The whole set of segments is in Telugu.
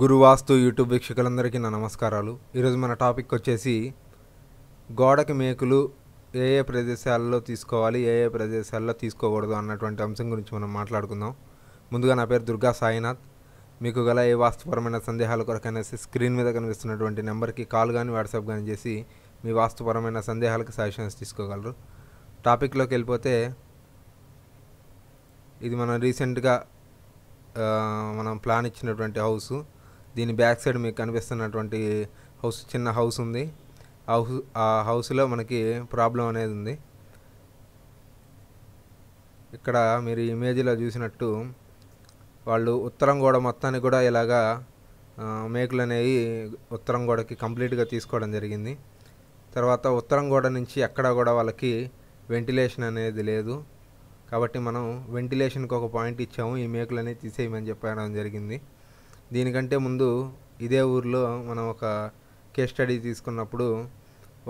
గురువాస్తు యూట్యూబ్ వీక్షకులందరికీ నా నమస్కారాలు ఈరోజు మన టాపిక్ వచ్చేసి గోడకి మేకులు ఏ ఏ ప్రదేశాల్లో తీసుకోవాలి ఏ ఏ ప్రదేశాల్లో తీసుకోకూడదు అన్నటువంటి అంశం గురించి మనం మాట్లాడుకుందాం ముందుగా నా పేరు దుర్గా సాయినాథ్ మీకు గల ఏ వాస్తుపరమైన సందేహాల కొరకనేసి స్క్రీన్ మీద కనిపిస్తున్నటువంటి నెంబర్కి కాల్ కానీ వాట్సాప్ కానీ చేసి మీ వాస్తుపరమైన సందేహాలకు సజెషన్స్ తీసుకోగలరు టాపిక్లోకి వెళ్ళిపోతే ఇది మనం రీసెంట్గా మనం ప్లాన్ ఇచ్చినటువంటి హౌస్ దీని బ్యాక్ సైడ్ మీకు కనిపిస్తున్నటువంటి హౌస్ చిన్న హౌస్ ఉంది హౌస్ ఆ హౌస్లో మనకి ప్రాబ్లం అనేది ఉంది ఇక్కడ మీరు ఇమేజ్లో చూసినట్టు వాళ్ళు ఉత్తరం గోడ మొత్తానికి కూడా ఇలాగా మేకులు అనేవి ఉత్తరం గోడకి కంప్లీట్గా తీసుకోవడం జరిగింది తర్వాత ఉత్తరం గోడ నుంచి ఎక్కడా కూడా వాళ్ళకి వెంటిలేషన్ అనేది లేదు కాబట్టి మనం వెంటిలేషన్కి ఒక పాయింట్ ఇచ్చాము ఈ మేకులు అనేవి తీసేయమని చెప్పడం జరిగింది దీనికంటే ముందు ఇదే ఊర్లో మనం ఒక కేస్ స్టడీ తీసుకున్నప్పుడు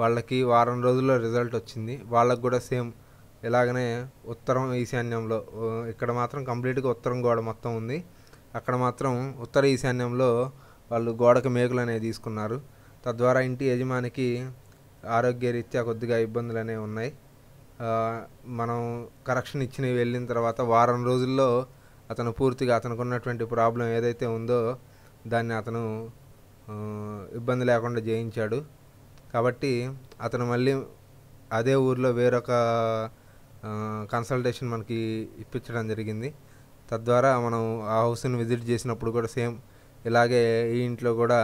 వాళ్ళకి వారం రోజుల్లో రిజల్ట్ వచ్చింది వాళ్ళకు కూడా సేమ్ ఇలాగనే ఉత్తరం ఈశాన్యంలో ఇక్కడ మాత్రం కంప్లీట్గా ఉత్తరం గోడ మొత్తం ఉంది అక్కడ మాత్రం ఉత్తర ఈశాన్యంలో వాళ్ళు గోడకు మేకులు అనేవి తీసుకున్నారు తద్వారా ఇంటి యజమానికి ఆరోగ్యరీత్యా కొద్దిగా ఇబ్బందులు అనేవి ఉన్నాయి మనం కరెక్షన్ ఇచ్చినవి వెళ్ళిన తర్వాత వారం రోజుల్లో అతను పూర్తిగా అతనికి ఉన్నటువంటి ప్రాబ్లం ఏదైతే ఉందో దాన్ని అతను ఇబ్బంది లేకుండా జయించాడు కాబట్టి అతను మళ్ళీ అదే ఊర్లో వేరొక కన్సల్టేషన్ మనకి ఇప్పించడం జరిగింది తద్వారా మనం ఆ హౌస్ని విజిట్ చేసినప్పుడు కూడా సేమ్ ఇలాగే ఈ ఇంట్లో కూడా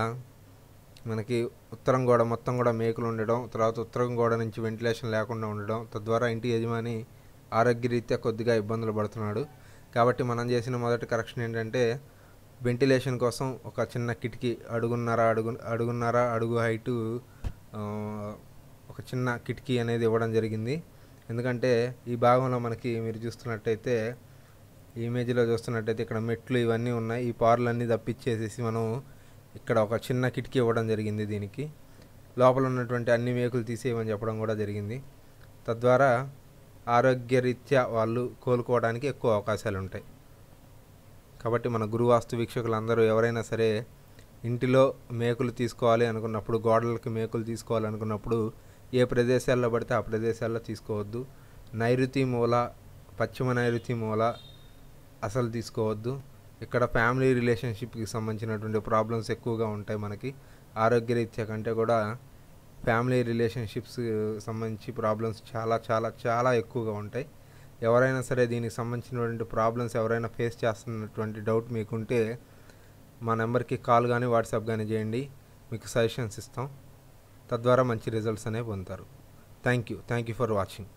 మనకి ఉత్తరం గోడ మొత్తం కూడా మేకులు ఉండడం తర్వాత ఉత్తరం గోడ నుంచి వెంటిలేషన్ లేకుండా ఉండడం తద్వారా ఇంటి యజమాని ఆరోగ్యరీత్యా కొద్దిగా ఇబ్బందులు పడుతున్నాడు కాబట్టి మనం చేసిన మొదటి కరెక్షన్ ఏంటంటే వెంటిలేషన్ కోసం ఒక చిన్న కిటికీ అడుగున్నర అడుగు అడుగున్నర అడుగు హైటు ఒక చిన్న కిటికీ అనేది ఇవ్వడం జరిగింది ఎందుకంటే ఈ భాగంలో మనకి మీరు చూస్తున్నట్టయితే ఈ ఇమేజ్లో చూస్తున్నట్టయితే ఇక్కడ మెట్లు ఇవన్నీ ఉన్నాయి ఈ పార్లన్నీ తప్పించేసేసి మనం ఇక్కడ ఒక చిన్న కిటికీ ఇవ్వడం జరిగింది దీనికి లోపల ఉన్నటువంటి అన్ని మేకులు తీసేయమని చెప్పడం కూడా జరిగింది తద్వారా ఆరోగ్యరీత్యా వాళ్ళు కోలుకోవడానికి ఎక్కువ అవకాశాలు ఉంటాయి కాబట్టి మన గురువాస్తు వీక్షకులందరూ ఎవరైనా సరే ఇంటిలో మేకులు తీసుకోవాలి అనుకున్నప్పుడు గోడలకి మేకులు తీసుకోవాలి అనుకున్నప్పుడు ఏ ప్రదేశాల్లో పడితే ఆ ప్రదేశాల్లో తీసుకోవద్దు నైరుతి మూల పశ్చిమ నైరుతి మూల అసలు తీసుకోవద్దు ఇక్కడ ఫ్యామిలీ రిలేషన్షిప్కి సంబంధించినటువంటి ప్రాబ్లమ్స్ ఎక్కువగా ఉంటాయి మనకి ఆరోగ్యరీత్యా కంటే కూడా ఫ్యామిలీ రిలేషన్షిప్స్ సంబంధించి ప్రాబ్లమ్స్ చాలా చాలా చాలా ఎక్కువగా ఉంటాయి ఎవరైనా సరే దీనికి సంబంధించినటువంటి ప్రాబ్లమ్స్ ఎవరైనా ఫేస్ చేస్తున్నటువంటి డౌట్ మీకుంటే మా నెంబర్కి కాల్ కానీ వాట్సాప్ కానీ చేయండి మీకు సజెషన్స్ ఇస్తాం తద్వారా మంచి రిజల్ట్స్ అనేవి పొందుతారు thank you thank you for watching